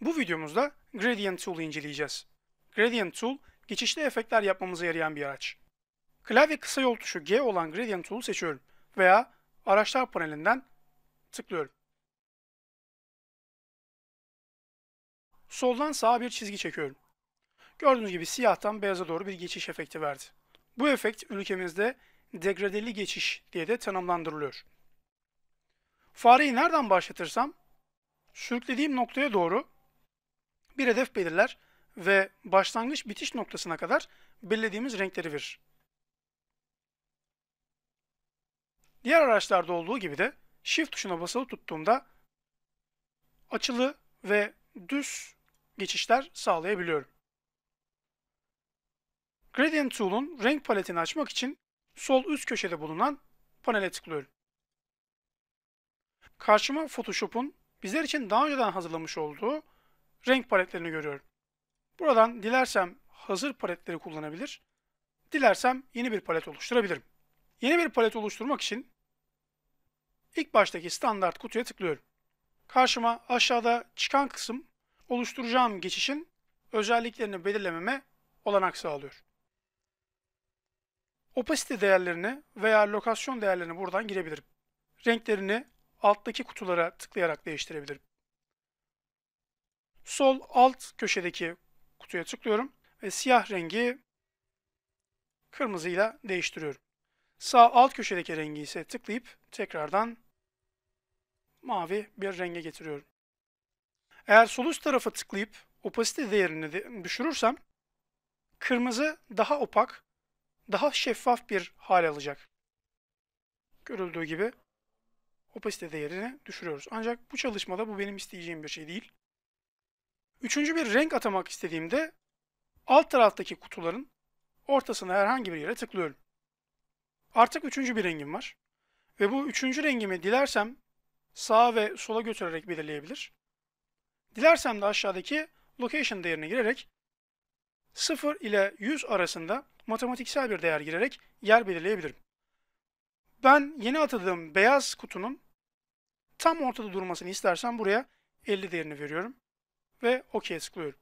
Bu videomuzda Gradient Tool'u inceleyeceğiz. Gradient Tool, geçişli efektler yapmamıza yarayan bir araç. Klavye kısa yol tuşu G olan Gradient Tool'u seçiyorum veya araçlar panelinden tıklıyorum. Soldan sağa bir çizgi çekiyorum. Gördüğünüz gibi siyahtan beyaza doğru bir geçiş efekti verdi. Bu efekt ülkemizde degradeli geçiş diye de tanımlandırılıyor. Fareyi nereden başlatırsam sürüklediğim noktaya doğru bir hedef belirler ve başlangıç bitiş noktasına kadar belirlediğimiz renkleri verir. Diğer araçlarda olduğu gibi de Shift tuşuna basılı tuttuğumda açılı ve düz geçişler sağlayabiliyorum. Gradient Tool'un renk paletini açmak için sol üst köşede bulunan panele tıklıyorum. Karşıma Photoshop'un bizler için daha önceden hazırlamış olduğu renk paletlerini görüyorum. Buradan dilersem hazır paletleri kullanabilir, dilersem yeni bir palet oluşturabilirim. Yeni bir palet oluşturmak için ilk baştaki standart kutuya tıklıyorum. Karşıma aşağıda çıkan kısım oluşturacağım geçişin özelliklerini belirlememe olanak sağlıyor. Opacity değerlerini veya lokasyon değerlerini buradan girebilirim. Renklerini alttaki kutulara tıklayarak değiştirebilirim. Sol alt köşedeki kutuya tıklıyorum ve siyah rengi kırmızıyla değiştiriyorum. Sağ alt köşedeki rengi ise tıklayıp tekrardan mavi bir renge getiriyorum. Eğer sol üst tarafa tıklayıp opasite değerini düşürürsem kırmızı daha opak, daha şeffaf bir hal alacak. Görüldüğü gibi opasite değerini düşürüyoruz. Ancak bu çalışmada bu benim isteyeceğim bir şey değil. Üçüncü bir renk atamak istediğimde alt taraftaki kutuların ortasına herhangi bir yere tıklıyorum. Artık üçüncü bir rengim var. Ve bu üçüncü rengimi dilersem sağa ve sola götürerek belirleyebilir. Dilersem de aşağıdaki location değerine girerek 0 ile 100 arasında matematiksel bir değer girerek yer belirleyebilirim. Ben yeni atadığım beyaz kutunun tam ortada durmasını istersen buraya 50 değerini veriyorum ve OK'ye tıklıyorum.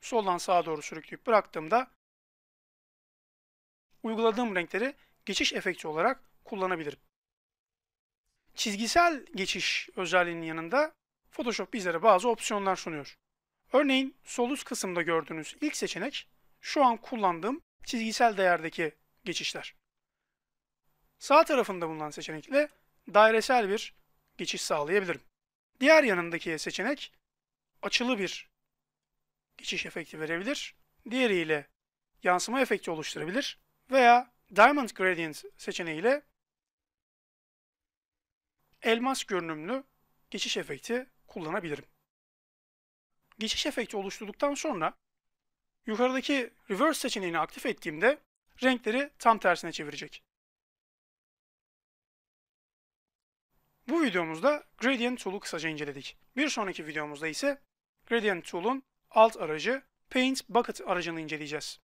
Soldan sağa doğru sürükleyip bıraktığımda uyguladığım renkleri geçiş efekti olarak kullanabilirim. Çizgisel geçiş özelliğinin yanında Photoshop bizlere bazı opsiyonlar sunuyor. Örneğin sol üst kısımda gördüğünüz ilk seçenek şu an kullandığım çizgisel değerdeki geçişler. Sağ tarafında bulunan seçenekle dairesel bir geçiş sağlayabilirim. Diğer yanındaki seçenek açılı bir geçiş efekti verebilir. Diğeriyle yansıma efekti oluşturabilir veya Diamond Gradient seçeneğiyle elmas görünümlü geçiş efekti kullanabilirim. Geçiş efekti oluşturduktan sonra yukarıdaki reverse seçeneğini aktif ettiğimde renkleri tam tersine çevirecek. Bu videomuzda Gradient Tool'u kısaca inceledik. Bir sonraki videomuzda ise Gradient Tool'un alt aracı Paint Bucket aracını inceleyeceğiz.